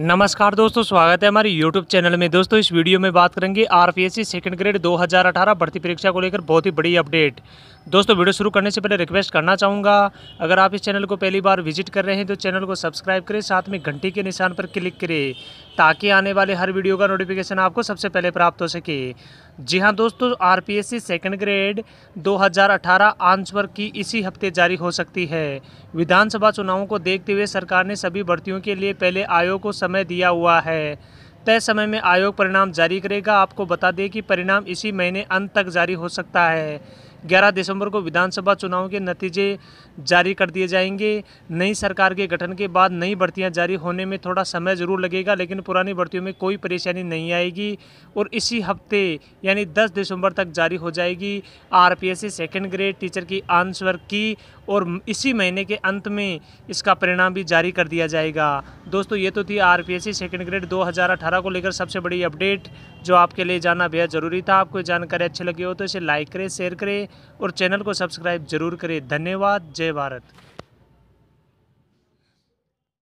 नमस्कार दोस्तों स्वागत है हमारे यूट्यूब चैनल में दोस्तों इस वीडियो में बात करेंगे R P C second grade 2018 भर्ती परीक्षा को लेकर बहुत ही बड़ी अपडेट दोस्तों वीडियो शुरू करने से पहले रिक्वेस्ट करना चाहूँगा अगर आप इस चैनल को पहली बार विजिट कर रहे हैं तो चैनल को सब्सक्राइब करें साथ में घंटी के निशान पर क्लिक करें ताकि आने वाले हर वीडियो का नोटिफिकेशन आपको सबसे पहले प्राप्त हो सके जी हाँ दोस्तों R P S C second grade 2018 answer key इसी हफ्ते जारी हो सकती है विधानसभा चुनावों को देखते हुए सरकार ने सभी भर्तियों के लिए पहले आयोग को समय दिया हुआ है तय समय में आयोग परिणाम जारी करेगा आपको बता दें कि परिणाम इसी महीने अंत तक जारी हो सकता है 11 दिसंबर को विधानसभा चुनाव के नतीजे जारी कर दिए जाएंगे नई सरकार के गठन के बाद नई भर्तियां जारी होने में थोड़ा समय ज़रूर लगेगा लेकिन पुरानी भर्तियों में कोई परेशानी नहीं आएगी और इसी हफ्ते यानी 10 दिसंबर तक जारी हो जाएगी R P S second grade teacher की आंसर की और इसी महीने के अंत में इसका परिणाम भी जारी कर दिया जाएगा दोस्तों ये तो थी R P S second grade दो को लेकर सबसे बड़ी अपडेट जो आपके लिए जाना बेहद ज़रूरी था आपको जानकारी अच्छी लगी हो तो इसे लाइक करें शेयर करें और चैनल को सब्सक्राइब जरूर करें धन्यवाद जय भारत